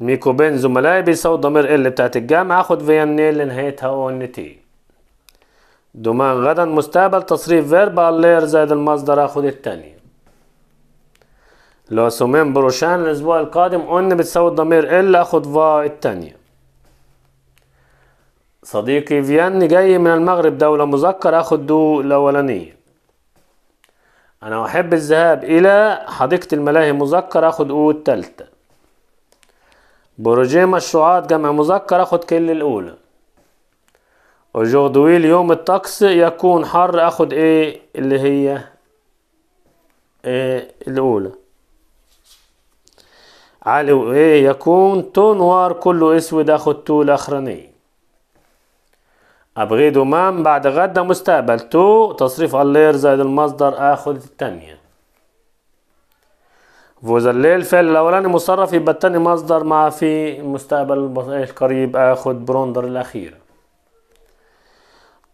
ميكو بين زملائي بيسوي الضمير إلا بتاعت الجامعة أخد فيانيل نهايتها أون تي دوما غدا مستقبل تصريف فيرب لير زائد المصدر اخد الثاني لو سومين بروشان الاسبوع القادم ان بتساوي الضمير ال اخد فا التانية صديقي فيان جاي من المغرب دولة مذكر اخد دو الاولانية انا احب الذهاب الى حديقة الملاهي مذكر اخد او التالتة بروجي مشروعات جمع مذكر اخد كل الاولى اجوردوي اليوم الطقس يكون حر اخد ايه اللي هي ايه الاولى على ايه يكون تونوار كله اسود اخد تو الاخرانيه ابغي مام بعد غدا مستقبل تو تصريف اللير زائد المصدر اخد التانية فوز الليل فعل الاولاني مصرف يبقى التاني مصدر مع في المستقبل القريب اخد بروندر الاخيره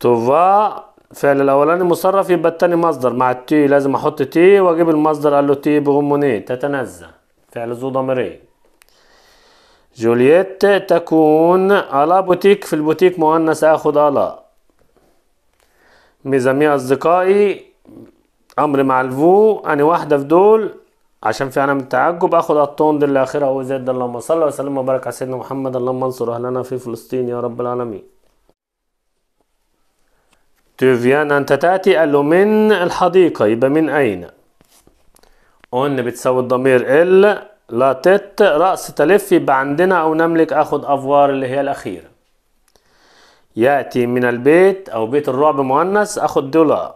توفا فعل الاولاني مصرف يبقى التاني مصدر مع التي لازم احط تي واجيب المصدر قال له تي بغمونيه تتنزه فعل ذو ضميرين جولييت تكون ألا بوتيك في البوتيك مؤنث آخد ألا ميزامي أصدقائي أمر مع الفو أنا واحدة في دول عشان في عالم التعجب آخد الطون دي اللي آخرها وزاد اللهم صل وسلم وبارك على سيدنا محمد اللهم انصر أهلنا في فلسطين يا رب العالمين Tu أنت تأتي قال له من الحديقة يبقى من أين؟ أون بتساوي الضمير ال لا تت رأس تلف يبقى عندنا أو نملك آخد أفوار اللي هي الأخيرة يأتي من البيت أو بيت الرعب مؤنث آخد دولار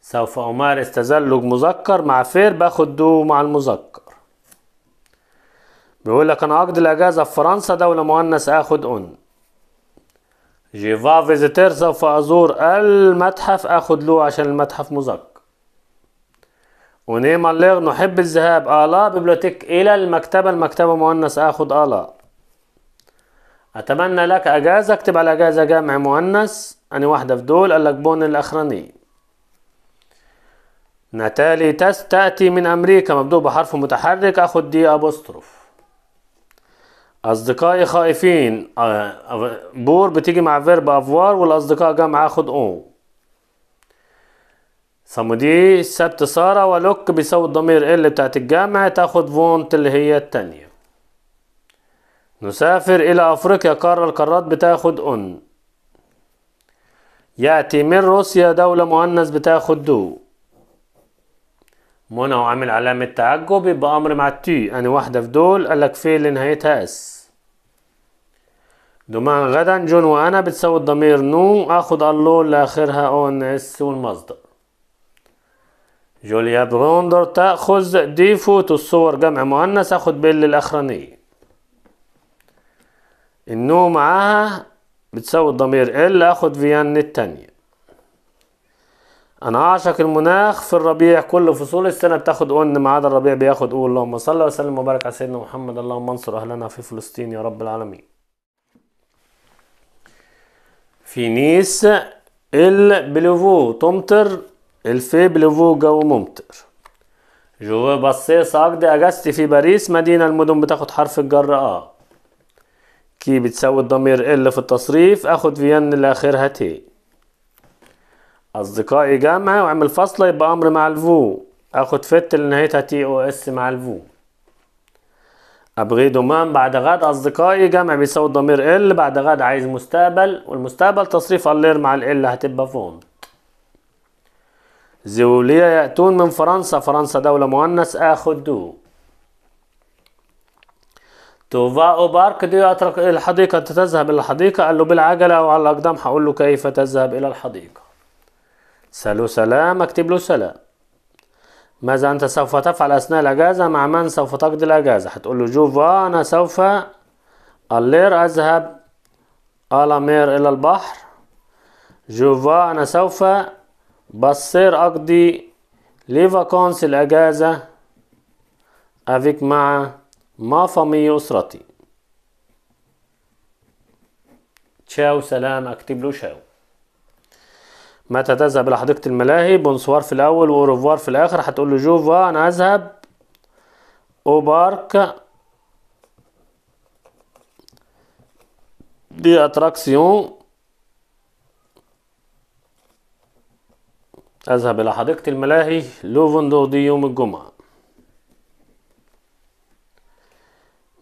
سوف أمارس تزلج مذكر مع فير باخد دو مع المذكر بيقول لك أنا أقضي الأجازة في فرنسا دولة مؤنث آخد أون جيفا فيزيتير سوف أزور المتحف أخد له عشان المتحف مزك ونيما اللغ نحب الذهاب آلا بيبليوتيك إلى المكتبة المكتبة مؤنث آخد آلا أتمنى لك أجازة اكتب على أجازة جامع مؤنث اني واحدة في دول قال لك بون الأخراني ناتالي تأتي من أمريكا مبدوء بحرف متحرك أخد دي أبوستروف أصدقائي خائفين آه، بور بتيجي مع فيرب أفوار والأصدقاء جامعة أخد خد أون صمودي سبت سارة ولوك بيساوي الضمير ال بتاعت الجامع تاخد فونت اللي هي التانية نسافر إلى أفريقيا قارة القارات بتاخد أن يأتي من روسيا دولة مؤنث بتاخد دو منى وعامل علامة تعجب يبقى أمر مع التي أنا واحدة في دول قالك في اللي نهايتها اس دوما غدا جون وانا بتساوي الضمير نو اخد الله لاخرها او اس والمصدر جوليا بروندر تأخذ ديفوت الصور جمع مؤنث اخد بال الاخرانية النو معاها بتساوي الضمير ال اخد فيان التانية انا اعشق المناخ في الربيع كل فصول السنة بتاخد اون ما عدا الربيع بياخد او اللهم صل وسلم وبارك على سيدنا محمد اللهم انصر اهلنا في فلسطين يا رب العالمين فينيس البليفو تمطر الفي بليفو جو ممطر جو بصيص عقد اجازتي في باريس مدينة المدن بتاخد حرف الجر اه كي بتساوي الضمير ال في التصريف اخد فين لآخرها تي اصدقائي جامعة واعمل فصلة يبقى امر مع الفو اخد فت اللي تي او اس مع الفو ابغي دومان بعد غد اصدقائي جمع بيساوي الضمير ال بعد غد عايز مستقبل والمستقبل تصريف اللير مع ال هتبقى فون زولية يأتون من فرنسا فرنسا دولة مؤنث آخد دو توفا أوبارك دي أترك الحديقة أنت تذهب إلى الحديقة قال له بالعجلة أو على الأقدام هقول له كيف تذهب إلى الحديقة سلو سلام أكتب له سلام ماذا أنت سوف تفعل أثناء الأجازة مع من سوف تقضي الأجازة هتقول له جوفا أنا سوف ألير أذهب ألامير إلى البحر جوفا أنا سوف بصير أقضي لي فاكونس الأجازة أفيك مع ما فامي أسرتي تشاو سلام أكتب له شاو متى تذهب إلى حديقة الملاهي بونسوار في الأول وروفوار في الآخر هتقول له جوفا آه، أنا أذهب أو بارك دي أتراكسيون أذهب إلى حديقة الملاهي لو دي يوم الجمعة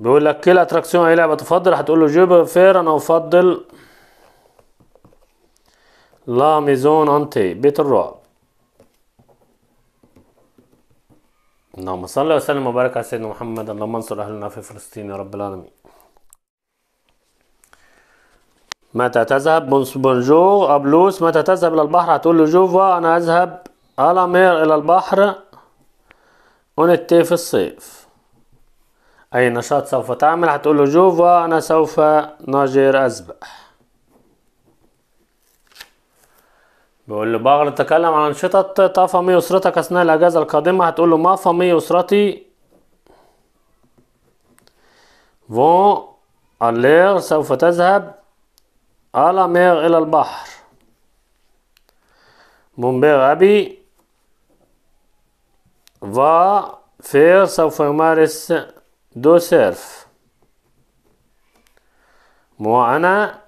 بيقول لك كل أتراكسيون أي لعبة تفضل هتقول له جو فير أنا أفضل لا ميزون أنتي بيت الرعب اللهم صل وسلم وبارك على سيدنا محمد اللهم انصر أهلنا في فلسطين يا رب العالمين متى تذهب بونجور أبلوس متى تذهب إلى البحر هتقول له جوفا أنا أذهب على مير إلى البحر ونتي في الصيف أي نشاط سوف تعمل هتقول له جوفا أنا سوف ناجر أسبح بيقول له بغل تكلم عن أنشطة طافة أسرتك أثناء الأجازة القادمة هتقول له ما فمي أسرتي فون ألير سوف تذهب على مير إلى البحر مونبير أبي فا فير سوف يمارس دو سيرف مو أنا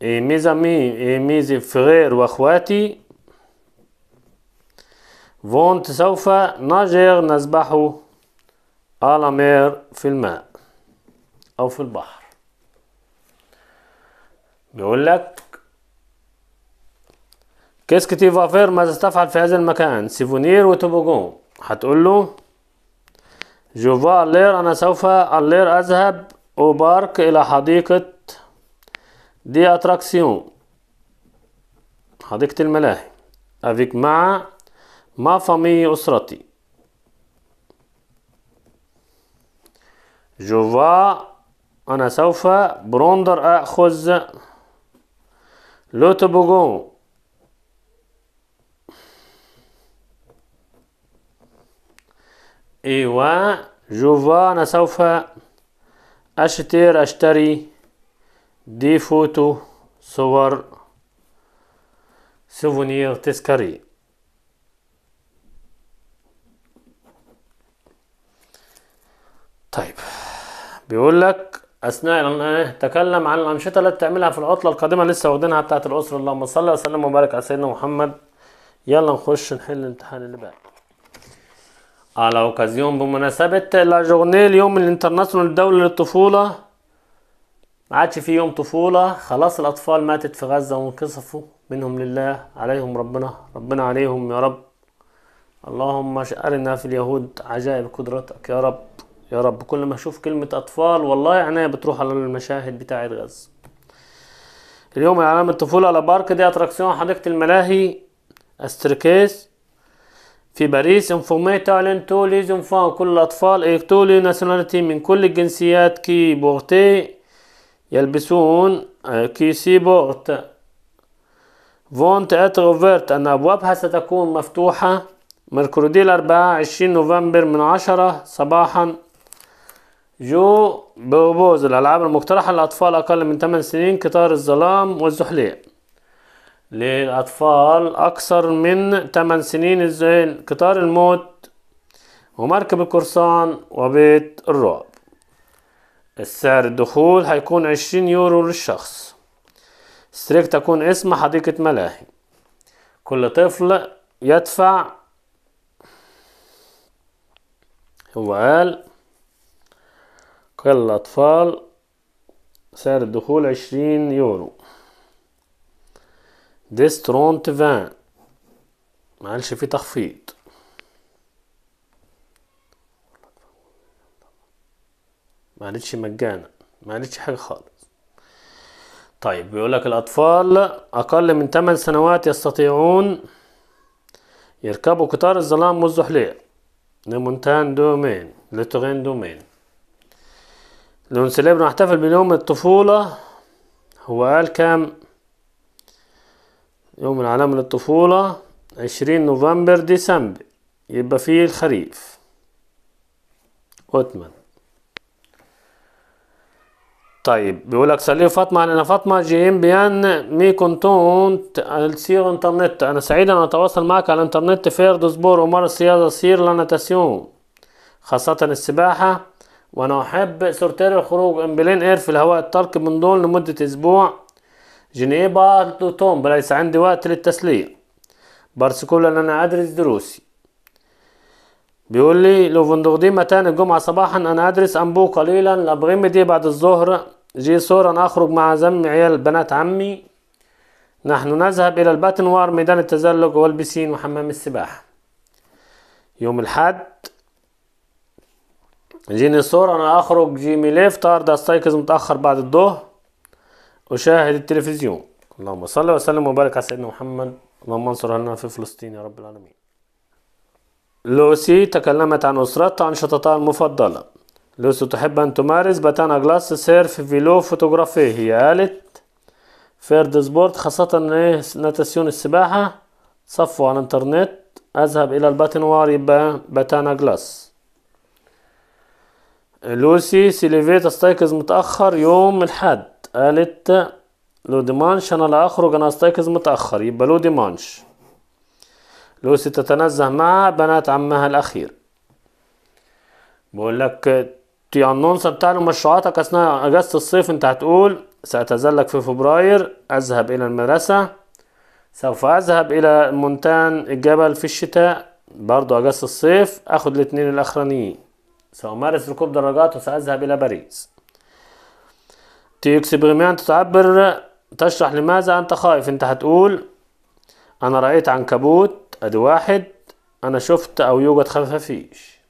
et mes amis et mes frères واخواتي vont سوف نجر نسبح à la mer في الماء أو في البحر بيقول لك كيس كتي فافير ماذا تفعل في هذا المكان سيفونير وتوبوغون هتقول له جوفا اللير أنا سوف اللير أذهب بارك إلى حديقة دي اتراكسيون حديقة الملاهي افيك مع ما فامي اسرتي جوفا انا سوف بروندر اخذ لو توبوغون ايوا جوفا انا سوف اشتري اشتري دي فوتو صور سوفونير تذكاري طيب بيقول لك اثناء آه، تكلم عن الانشطه اللي بتعملها في العطله القادمه لسه واخدينها بتاعه الاسره اللهم صل وسلم وبارك على سيدنا محمد يلا نخش نحل الامتحان اللي بعد على اوكازيون بمناسبه لا جورنيه اليوم الانترناسيونال الدولي للطفوله ما عادش في يوم طفولة خلاص الأطفال ماتت في غزة وانكسفوا منهم لله عليهم ربنا ربنا عليهم يا رب اللهم أرنا في اليهود عجائب قدرتك يا رب يا رب كل ما أشوف كلمة أطفال والله عناية بتروح على المشاهد بتاعة غزة اليوم إعلام الطفولة على بارك دي أتراكسيون حديقة الملاهي أستركيس في باريس انفورمي تعلن تو فان كل الأطفال إيكتولي ناسيوناليتي من كل الجنسيات كي بورتي يلبسون آه، بورت فونت اتروفيرت أن أبوابها ستكون مفتوحة مركوردي الأربعاء عشرين نوفمبر من عشرة صباحا جو بروبوز الألعاب المقترحة للأطفال أقل من 8 سنين قطار الظلام والزحلية للأطفال أكثر من 8 سنين قطار الموت ومركب القرصان وبيت الرعب السعر الدخول هيكون عشرين يورو للشخص ستريك تكون اسم حديقة ملاهي كل طفل يدفع هو قال كل الأطفال سعر الدخول عشرين يورو ديسترونت فان معلش في تخفيض معلتش مجانا معلتش حاجة خالص طيب بيقول لك الأطفال أقل من 8 سنوات يستطيعون يركبوا قطار الظلام والزحليق لمونتان دومين لتورين دومين لونسليبرو احتفل بيوم الطفولة هو قال كام يوم العالم للطفولة عشرين نوفمبر ديسمبر يبقى فيه الخريف اوتمن طيب بيقول لك سلام فاطمه انا فاطمه جيم بيان مي كونتونت السير انترنت انا سعيد ان اتواصل معك على الانترنت في سبور ومارس السياده سير لاناتاسيون خاصه السباحه وانا احب سورتير الخروج ام بلين اير في الهواء الطلق من دون لمده اسبوع جنيبا لتوتون بليس ليس عندي وقت للتسليه بارسكولا انا ادرس دروسي بيقول لي لو فندقدي متان الجمعة صباحا أنا أدرس أنبو قليلا لأبغيم دي بعد الظهر جي صورا أخرج مع زم عيال بنات عمي نحن نذهب إلى الباتنوار ميدان التزلج والبسين وحمام السباحة يوم الحد جيني الصورة أنا أخرج جيمي ليفتر طار أستيقظ متأخر بعد الظهر أشاهد التلفزيون اللهم صل وسلم وبارك على سيدنا محمد اللهم انصر أهلنا في فلسطين يا رب العالمين لوسي تكلمت عن أسرتها أنشطتها المفضلة لوسي تحب أن تمارس باتانا جلاس سيرف فيلو فوتوغرافي هي قالت فيرد سبورت خاصة ناتاسيون السباحة صفوا على الانترنت أذهب إلى الباتنوار يبقى باتانا جلاس لوسي سيليفي تستيقظ متأخر يوم الحد قالت لو ديمانش أنا لا أخرج أنا أستيقظ متأخر يبقى لو ديمانش لوسي تتنزه مع بنات عمها الأخير بقول لك تيانونسا بتاع مشروعاتك أثناء أجازة الصيف أنت هتقول سأتزلج في فبراير أذهب إلى المدرسة سوف أذهب إلى مونتان الجبل في الشتاء برضو أجازة الصيف أخد الاتنين الأخرانيين سأمارس ركوب دراجات وسأذهب إلى باريس بريميان تعبر تشرح لماذا أنت خائف أنت هتقول أنا رأيت عنكبوت ادي واحد انا شفت او يوجد خفافيش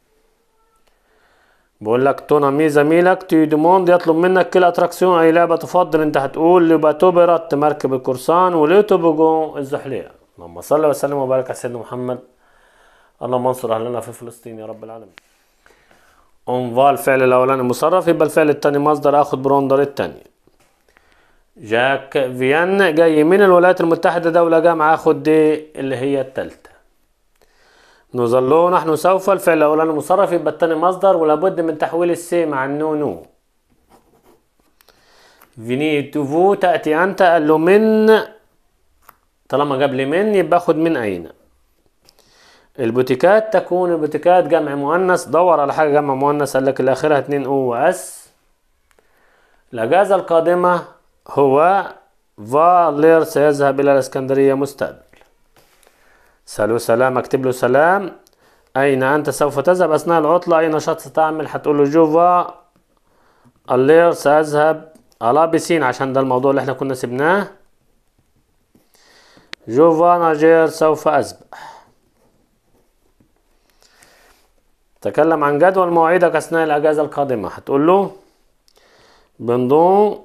بقول لك تونا مي زميلك تي دوموند يطلب منك كل اتراكسيون اي لعبه تفضل انت هتقول لباتوبرت مركب القرصان وليتوبوجو الزحلية اللهم صل وسلم وبارك على سيدنا محمد اللهم انصر اهلنا في فلسطين يا رب العالمين انفال الفعل الاولاني مصرف يبقى الفعل الثاني مصدر اخد بروندر الثانيه جاك فيان جاي من الولايات المتحدة دولة جامعة خد دي اللي هي التالتة نظلو نحن سوف الفعل الأولاني مصرف يبقى التاني مصدر ولابد من تحويل السي مع النو نو فيني تفو تأتي أنت قال له من طالما جاب لي من يبقى خد من أين البوتيكات تكون البوتيكات جمع مؤنث دور على حاجة جمع مؤنث قال لك الآخرها اتنين أو وأس الأجازة القادمة هو فالير سيذهب إلى الإسكندرية مستقبل سألوه سلام اكتب له سلام أين أنت سوف تذهب أثناء العطلة أي نشاط ستعمل هتقول له جوفا الير سأذهب على بسين عشان ده الموضوع اللي احنا كنا سبناه جوفا ناجير سوف أسبح تكلم عن جدول مواعيدك أثناء الأجازة القادمة هتقول له بندون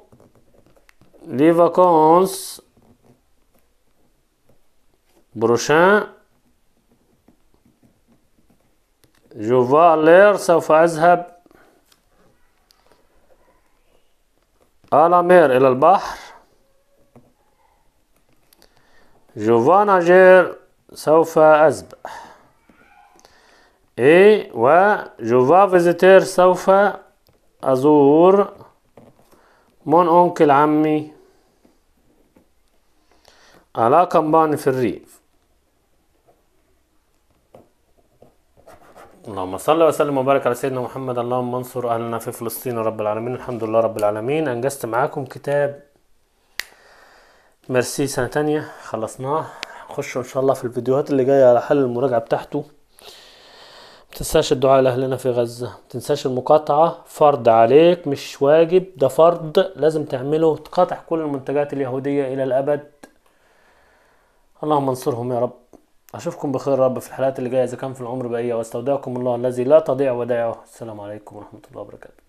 les vacances prochain je vais aller سوف أذهب à la mer إلى البحر je vais nager سوف أسبح et و je vais visiter سوف أزور mon oncle عمي علاقة كمبان في الريف اللهم صل وسلم وبارك على سيدنا محمد اللهم انصر اهلنا في فلسطين رب العالمين الحمد لله رب العالمين انجزت معاكم كتاب مرسي سنة تانية خلصناه نخش ان شاء الله في الفيديوهات اللي جاية على حل المراجعة بتاعته متنساش الدعاء لأهلنا في غزة متنساش المقاطعة فرض عليك مش واجب ده فرض لازم تعمله تقاطع كل المنتجات اليهودية إلى الأبد اللهم انصرهم يا رب اشوفكم بخير يا رب في الحلقات اللي جايه اذا كان في العمر بقيه واستودعكم الله الذي لا تضيع ودائعه السلام عليكم ورحمه الله وبركاته